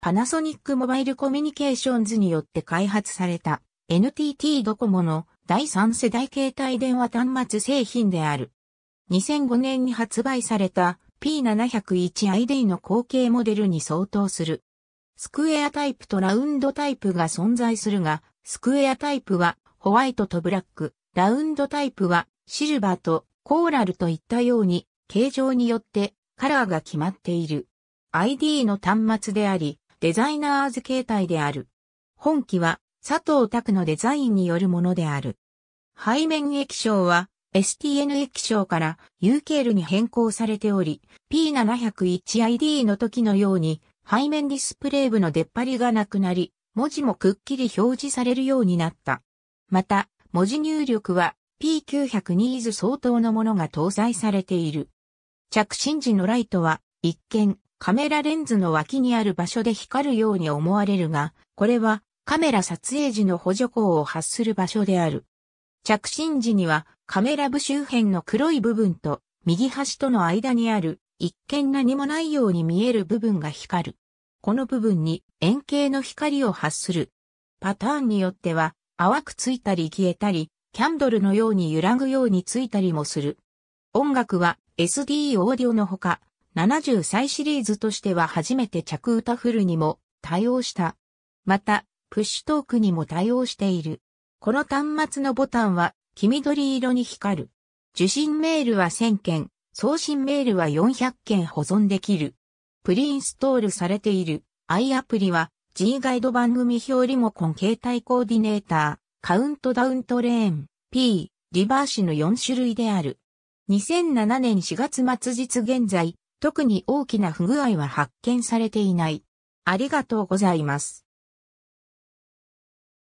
パナソニックモバイルコミュニケーションズによって開発された NTT ドコモの第3世代携帯電話端末製品である。2005年に発売された P701ID の後継モデルに相当する。スクエアタイプとラウンドタイプが存在するが、スクエアタイプはホワイトとブラック、ラウンドタイプはシルバーとコーラルといったように、形状によってカラーが決まっている。ID の端末であり、デザイナーズ形態である。本機は佐藤拓のデザインによるものである。背面液晶は STN 液晶から UKL に変更されており、P701ID の時のように背面ディスプレイ部の出っ張りがなくなり、文字もくっきり表示されるようになった。また、文字入力は P902 図相当のものが搭載されている。着信時のライトは一見カメラレンズの脇にある場所で光るように思われるが、これはカメラ撮影時の補助光を発する場所である。着信時にはカメラ部周辺の黒い部分と右端との間にある一見何もないように見える部分が光る。この部分に円形の光を発する。パターンによっては淡くついたり消えたり、キャンドルのように揺らぐようについたりもする。音楽は SD オーディオのほか70歳シリーズとしては初めて着歌フルにも対応した。また、プッシュトークにも対応している。この端末のボタンは黄緑色に光る。受信メールは1000件、送信メールは400件保存できる。プリインストールされている i アプリは G ガイド番組表リモコン携帯コーディネーター、カウントダウントレーン、P、リバーシの4種類である。2007年4月末日現在、特に大きな不具合は発見されていない。ありがとうございます。